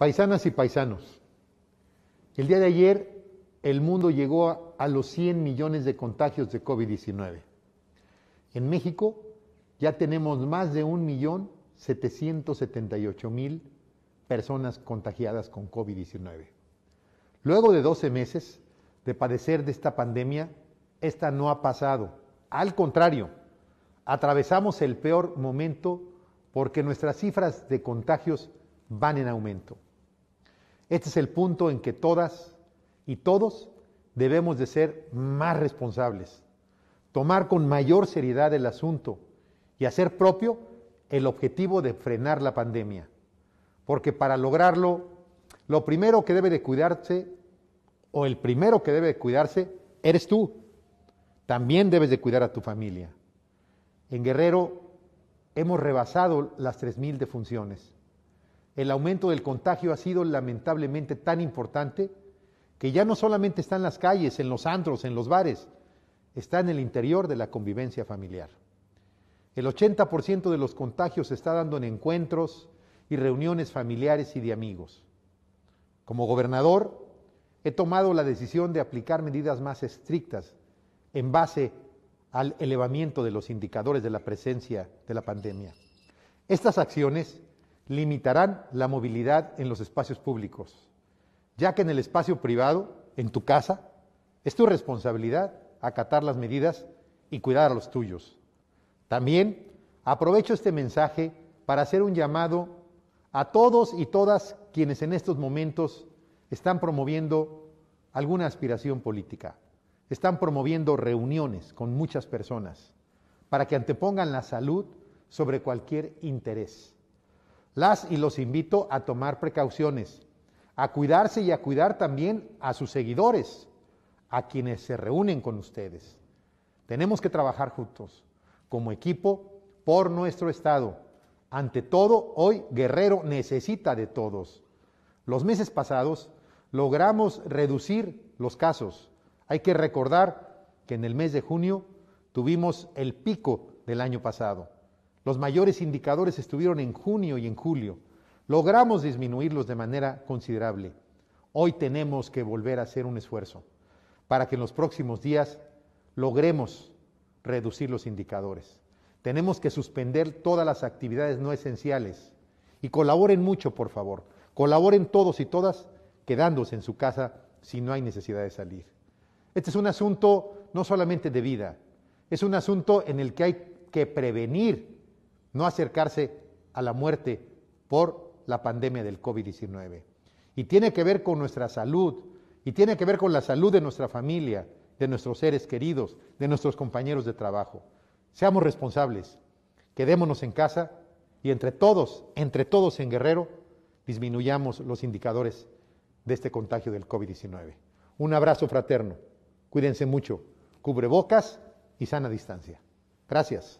Paisanas y paisanos, el día de ayer el mundo llegó a, los 100 millones de contagios de COVID-19. En México ya tenemos más de 1.778.000 personas contagiadas con COVID-19. Luego de 12 meses de padecer de esta pandemia, esta no ha pasado. Al contrario, atravesamos el peor momento porque nuestras cifras de contagios van en aumento. Este es el punto en que todas y todos debemos de ser más responsables, tomar con mayor seriedad el asunto y hacer propio el objetivo de frenar la pandemia. Porque para lograrlo, lo primero que debe de cuidarse, o el primero que debe de cuidarse, eres tú. También debes de cuidar a tu familia. En Guerrero hemos rebasado las 3.000 defunciones el aumento del contagio ha sido lamentablemente tan importante que ya no solamente está en las calles, en los antros, en los bares, está en el interior de la convivencia familiar. El 80% de los contagios se está dando en encuentros y reuniones familiares y de amigos. Como gobernador, he tomado la decisión de aplicar medidas más estrictas en base al elevamiento de los indicadores de la presencia de la pandemia. Estas acciones limitarán la movilidad en los espacios públicos, ya que en el espacio privado, en tu casa, es tu responsabilidad acatar las medidas y cuidar a los tuyos. También aprovecho este mensaje para hacer un llamado a todos y todas quienes en estos momentos están promoviendo alguna aspiración política, están promoviendo reuniones con muchas personas para que antepongan la salud sobre cualquier interés. Las y los invito a tomar precauciones, a cuidarse y a cuidar también a sus seguidores, a quienes se reúnen con ustedes. Tenemos que trabajar juntos, como equipo, por nuestro Estado. Ante todo, hoy Guerrero necesita de todos. Los meses pasados logramos reducir los casos. Hay que recordar que en el mes de junio tuvimos el pico del año pasado. Los mayores indicadores estuvieron en junio y en julio. Logramos disminuirlos de manera considerable. Hoy tenemos que volver a hacer un esfuerzo para que en los próximos días logremos reducir los indicadores. Tenemos que suspender todas las actividades no esenciales y colaboren mucho, por favor. Colaboren todos y todas quedándose en su casa si no hay necesidad de salir. Este es un asunto no solamente de vida, es un asunto en el que hay que prevenir no acercarse a la muerte por la pandemia del COVID-19. Y tiene que ver con nuestra salud, y tiene que ver con la salud de nuestra familia, de nuestros seres queridos, de nuestros compañeros de trabajo. Seamos responsables, quedémonos en casa y entre todos, entre todos en Guerrero, disminuyamos los indicadores de este contagio del COVID-19. Un abrazo fraterno, cuídense mucho, cubrebocas y sana distancia. Gracias.